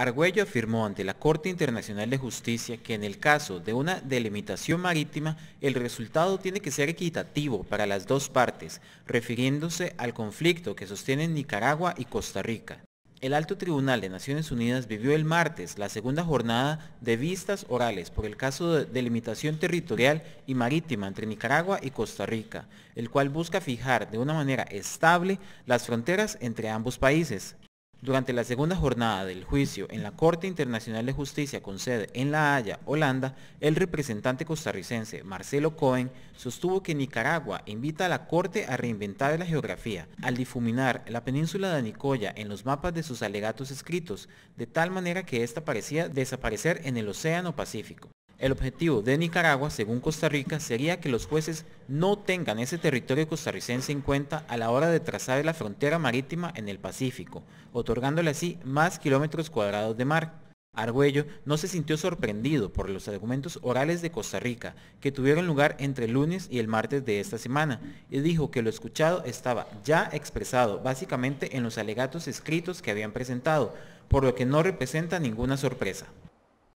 Argüello afirmó ante la Corte Internacional de Justicia que en el caso de una delimitación marítima, el resultado tiene que ser equitativo para las dos partes, refiriéndose al conflicto que sostienen Nicaragua y Costa Rica. El Alto Tribunal de Naciones Unidas vivió el martes la segunda jornada de vistas orales por el caso de delimitación territorial y marítima entre Nicaragua y Costa Rica, el cual busca fijar de una manera estable las fronteras entre ambos países. Durante la segunda jornada del juicio en la Corte Internacional de Justicia con sede en La Haya, Holanda, el representante costarricense Marcelo Cohen sostuvo que Nicaragua invita a la Corte a reinventar la geografía al difuminar la península de Nicoya en los mapas de sus alegatos escritos, de tal manera que ésta parecía desaparecer en el Océano Pacífico. El objetivo de Nicaragua, según Costa Rica, sería que los jueces no tengan ese territorio costarricense en cuenta a la hora de trazar la frontera marítima en el Pacífico, otorgándole así más kilómetros cuadrados de mar. Argüello no se sintió sorprendido por los argumentos orales de Costa Rica, que tuvieron lugar entre el lunes y el martes de esta semana, y dijo que lo escuchado estaba ya expresado básicamente en los alegatos escritos que habían presentado, por lo que no representa ninguna sorpresa.